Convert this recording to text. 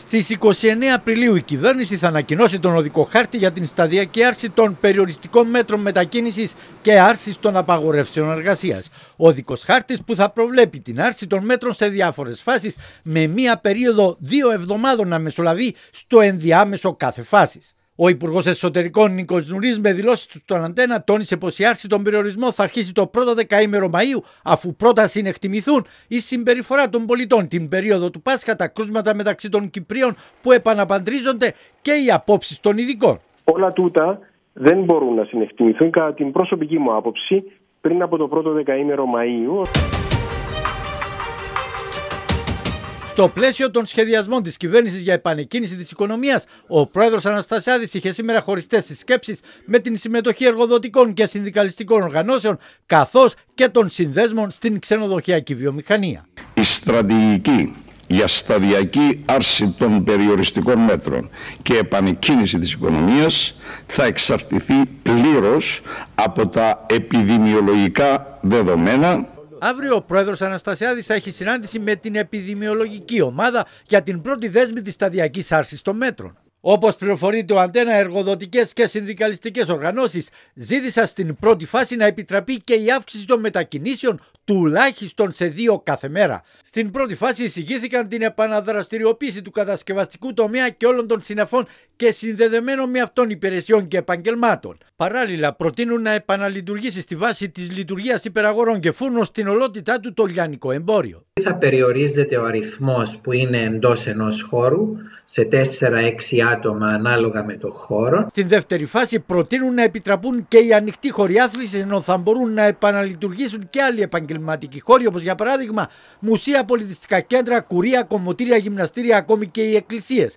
Στις 29 Απριλίου η κυβέρνηση θα ανακοινώσει τον οδικό χάρτη για την σταδιακή άρση των περιοριστικών μέτρων μετακίνησης και άρσης των απαγορεύσεων εργασίας. Ο οδικός χάρτης που θα προβλέπει την άρση των μέτρων σε διάφορες φάσεις με μία περίοδο δύο εβδομάδων να μεσολαβεί στο ενδιάμεσο κάθε φάσης. Ο Υπουργός Εσωτερικών Νίκος Νουρή με δηλώσεις του στον Αντένα τόνισε πως η άρση των περιορισμών θα αρχίσει το πρώτο δεκαήμερο Μαου, αφού πρώτα συνεκτιμηθούν η συμπεριφορά των πολιτών την περίοδο του Πάσχα, τα κρούσματα μεταξύ των Κυπρίων που επαναπαντρίζονται και οι απόψεις των ειδικών. Όλα τούτα δεν μπορούν να συνεκτιμηθούν κατά την προσωπική μου άποψη πριν από το πρώτο δεκαήμερο Μαΐου. Στο πλαίσιο των σχεδιασμών της κυβέρνησης για επανεκκίνηση της οικονομίας, ο πρόεδρος Αναστασιάδης είχε σήμερα χωριστές συσκέψεις με την συμμετοχή εργοδοτικών και συνδικαλιστικών οργανώσεων, καθώς και των συνδέσμων στην ξενοδοχειακή βιομηχανία. Η στρατηγική για σταδιακή άρση των περιοριστικών μέτρων και επανεκκίνηση της οικονομίας θα εξαρτηθεί πλήρως από τα επιδημιολογικά δεδομένα Αύριο ο πρόεδρος Αναστασιάδης θα έχει συνάντηση με την επιδημιολογική ομάδα για την πρώτη δέσμη της σταδιακής άρσης των μέτρων. Όπως πληροφορείται ο Αντένα, εργοδοτικές και συνδικαλιστικές οργανώσεις ζήτησαν στην πρώτη φάση να επιτραπεί και η αύξηση των μετακινήσεων τουλάχιστον σε δύο κάθε μέρα. Στην πρώτη φάση εισηγήθηκαν την επαναδραστηριοποίηση του κατασκευαστικού τομέα και όλων των συναφών και συνδεδεμένων με αυτών υπηρεσιών και επαγγελμάτων. Παράλληλα, προτείνουν να επαναλειτουργήσει στη βάση της λειτουργίας υπεραγορών και φούρνων στην ολότητά του το λιανικό εμπόριο. Θα περιορίζεται ο αριθμός που είναι εντός ενός χώρου σε 4-6 άτομα ανάλογα με το χώρο. Στην δεύτερη φάση προτείνουν να επιτραπούν και οι ανοιχτοί χωριάθλοι ενώ θα μπορούν να επαναλειτουργήσουν και άλλοι επαγγελματίες προβληματικοί χώροι όπως για παράδειγμα μουσεία, πολιτιστικά κέντρα, κουρία, κομμωτήρια, γυμναστήρια, ακόμη και οι εκκλησίες.